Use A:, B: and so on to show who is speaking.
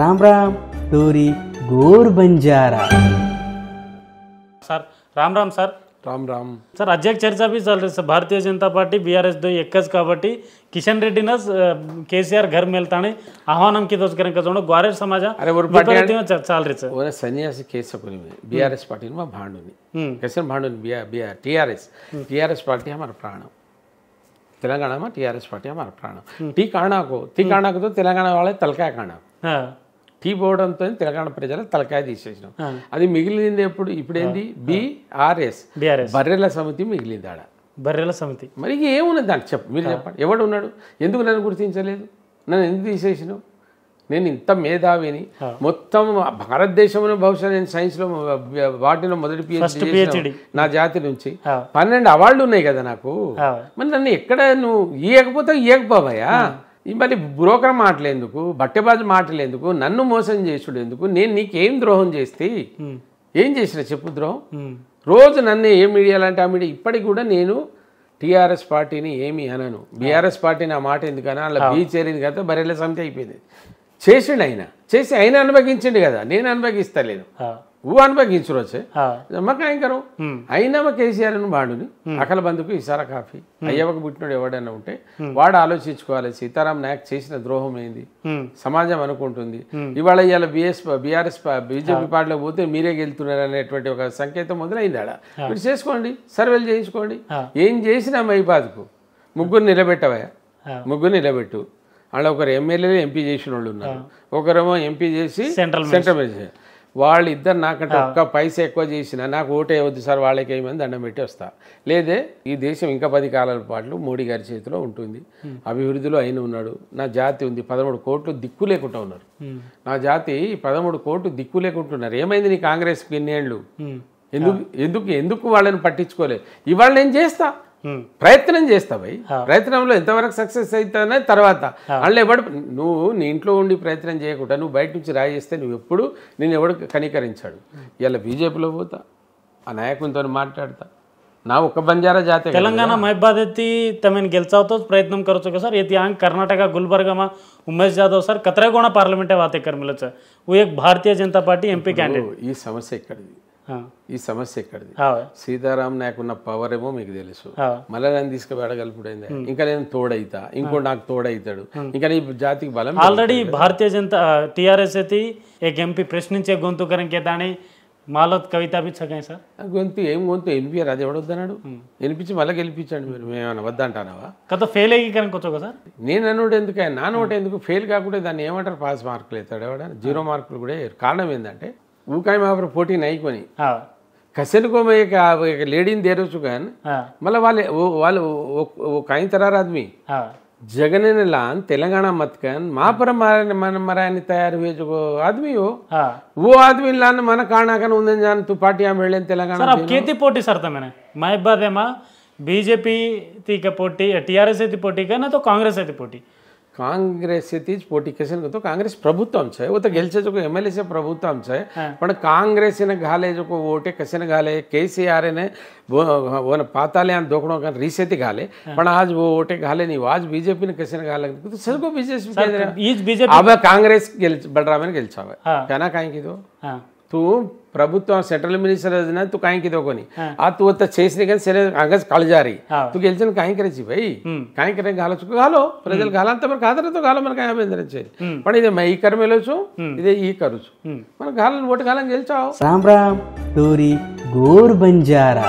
A: राम राम टोरी Gor Banjara sir Ram Ram sir Ram Ram sir अध्यक्ष चर्चा भी चल रही है भारतीय जनता पार्टी बीआरएस दो एक्स काबी కిషన్ రెడ్డిన కేసీఆర్ ఘర్ మేల్తాని ఆహ్వానం కి దోచుకరించడం గ్వారే సమాజ
B: చాలరీ సార్ సన్యాసి కేసు బీఆర్ఎస్ పార్టీ భాండుని కేసీఆర్ భాండుని టీఆర్ఎస్ టీఆర్ఎస్ పార్టీ हमारा प्राण तेलंगाना में टीआरएस पार्टी हमारा प्राण हम्म। टी कारणा को टी हम्म। कारणा को तो तेलंगाना वाले तलका कारणा हाँ। టీ పోవడంతో తెలంగాణ ప్రజలు తలకాయ తీసేసినాం అది మిగిలింది ఎప్పుడు ఇప్పుడేంది బిఆర్ఎస్ బర్రెల సమితి మిగిలింది ఆడ
A: బర్రెల సమితి
B: మరి ఏమున్నది దానికి చెప్ప మీరు చెప్పండి ఎవడు ఉన్నాడు ఎందుకు నన్ను గుర్తించలేదు నన్ను ఎందుకు తీసేసినావు నేను ఇంత మేధావిని మొత్తం భారతదేశంలో బహుశా నేను సైన్స్లో వాటిలో మొదటి పిహెచ్డి నా జాతి నుంచి పన్నెండు అవార్డులు ఉన్నాయి కదా నాకు మరి నన్ను ఎక్కడ నువ్వు ఇవ్వకపోతే ఇయ్యకపోవయా ఈ మళ్ళీ బ్రోకర్ మాటలేందుకు బట్టెబాజు మాటలేందుకు నన్ను మోసం చేసుడు ఎందుకు నేను నీకేం ద్రోహం చేస్తే ఏం చేసిన చెప్పు ద్రోహం రోజు నన్ను ఏ మీడియాలంటే ఆ మీడియా ఇప్పటికి కూడా నేను టీఆర్ఎస్ పార్టీని ఏమి అనను బీఆర్ఎస్ పార్టీని ఆ మాట ఎందుకన్నా అలా బీ చేరింది కదా బరెల సంతి అయిపోయింది చేసిండు ఆయన చేసి ఆయన అనుభవించండి కదా నేను అనుభవిస్తలేను ఊ అనుభవించరోచే మాకు ఆయనకరం అయినామ కేసీఆర్ అని వాడుని అఖల బంధుకు ఇసారా కాఫీ అయ్యవకు పుట్టినోడు ఎవడైనా ఉంటే వాడు ఆలోచించుకోవాలి సీతారాం నాయక్ చేసిన ద్రోహం ఏంది సమాజం అనుకుంటుంది ఇవాళ ఇవాళ బిఎస్ బీఆర్ఎస్ బీజేపీ పార్టీలో పోతే మీరే గెలుతున్నారు అనేటువంటి ఒక సంకేతం మొదలైంది ఆడ మీరు చేసుకోండి సర్వేలు చేయించుకోండి ఏం చేసినా మైపాదుకు ముగ్గురు నిలబెట్టవా ముగ్గురు నిలబెట్టు అలా ఒకరు ఎమ్మెల్యేలు ఎంపీ చేసిన వాళ్ళు ఉన్నారు ఒకరేమో ఎంపీ చేసి సెంట్రల్ సెంట్రల్ మేజర్ వాళ్ళు ఇద్దరు నాకంటే ఒక్క పైస ఎక్కువ చేసినా నాకు ఓటే వద్దు సార్ వాళ్ళకి ఏమైంది దండం పెట్టి వస్తా లేదే ఈ దేశం ఇంకా పది కాలాల పాటు మోడీ గారి చేతిలో ఉంటుంది అభివృద్ధిలో అయిన ఉన్నాడు నా జాతి ఉంది పదమూడు కోట్లు దిక్కు లేకుండా ఉన్నారు నా జాతి పదమూడు కోట్లు దిక్కు ఉన్నారు ఏమైంది నీ కాంగ్రెస్కి ఇన్నేళ్ళు ఎందుకు ఎందుకు ఎందుకు వాళ్ళని పట్టించుకోలేదు ఇవాళ నేను చేస్తా ప్రయత్నం చేస్తావై ప్రయత్నంలో ఎంతవరకు సక్సెస్ అవుతానే తర్వాత వాళ్ళు ఎవడు నువ్వు నీ ఇంట్లో ఉండి ప్రయత్నం చేయకుండా నువ్వు బయట నుంచి రాయి చేస్తే నువ్వు ఎప్పుడు నేను ఎవడు కనీకరించాడు ఇలా బీజేపీలో పోతా ఆ
A: నాయకునితో మాట్లాడతా నా ఒక్క బంజారా జాతి తెలంగాణ మహిబాదతి తమను గెలిచావుతో ప్రయత్నం కదా సార్ ఇది ఆంగ్ కర్ణాటక గుల్బర్గమా ఉమేష్ జాదవ్ సార్ కత్రగోణ పార్లమెంటే पार्लमेंटे సార్ कर Bharatiya Janata Party MP candidate
B: ఈ సమస్య ఇక్కడ ఈ సమస్య ఎక్కడిది సీతారాం నాకున్న పవర్ ఏమో మీకు తెలుసు మళ్ళీ నేను తీసుకుపెడగలుపుడైంది ఇంకా నేను తోడైతా ఇంకో నాకు తోడైతాడు ఇంకా నీ జాతికి బలం ఆల్రెడీ
A: భారతీయ జనతా టీఆర్ఎస్ అయితే ఎంపీ ప్రశ్నించే గొంతు కనుకే దాని మాలో కవిత సార్ గొంతు ఏం గొంతు ఎంపీ అది ఎవడొద్దన్నాడు వినిపించి మళ్ళీ గెలిపించండి మీరు మేమన్నా అంటానావా కథ ఫెయిల్
B: అయ్యి వచ్చావు కదా నేను అన్నోటి ఎందుకు నా నోటి ఎందుకు ఫెయిల్ కాకుండా దాన్ని ఏమంటారు పాస్ మార్కులు అవుతాడు ఎవడ జీరో మార్కులు కూడా కారణం ఏంటంటే ఊకాయ మాపర పోటీ నైకొని కసెనుకోమయ్య లేడీని దేరచుగాన్ మళ్ళీ వాళ్ళు వాళ్ళు ఒక ఆయన తరారు ఆద్మీ जगन लान तेलंगाना मत कन माँ पर मारे मन मराने तैयार हुए जो आदमी हो वो आदमी लान मन काना कन उन्हें जान तू पार्टियां मेले तेलंगाना सर अब केती
A: पोटी सर मैंने मैं बात है माँ बीजेपी ती का पोटी टीआरएस थी पोटी का ना तो कांग्रेस थी पोटी कांग्रेस पोटी कैसे तो कांग्रेस प्रभुत्म है वो तो
B: गेल से जो एम एल ए से प्रभुत्म है पर कांग्रेस ने घाले जो को वोटे कैसे ने घाले केसीआर ने वो ने पाता लिया दोखड़ों का रीसे घाले पर आज वो वोटे घाले नहीं वो आज बीजेपी ने कैसे ने घाले तो सर को बीजेपी अब कांग्रेस बलराम ने गेल कहीं प्रभुत्व सेंट्रल मिनिस्टर ना तू काहे की कोणी हा तू आता छेस नाही सेने अंगाच काळजारी तू गेलचन काय करायची भाई काय करे घालायचं घालो ప్రజలు घालांत మరి కాదరే తో घालो మరి काय అభ్యంతరం చేయదు पण ఇదే మై ఈ కర్మేలోచు ఇదే ఈ కరుచు మనం घालन ఓటు घालन గెలిచావు
A: రామ్ రామ్ టూరి గోర్ బంజారా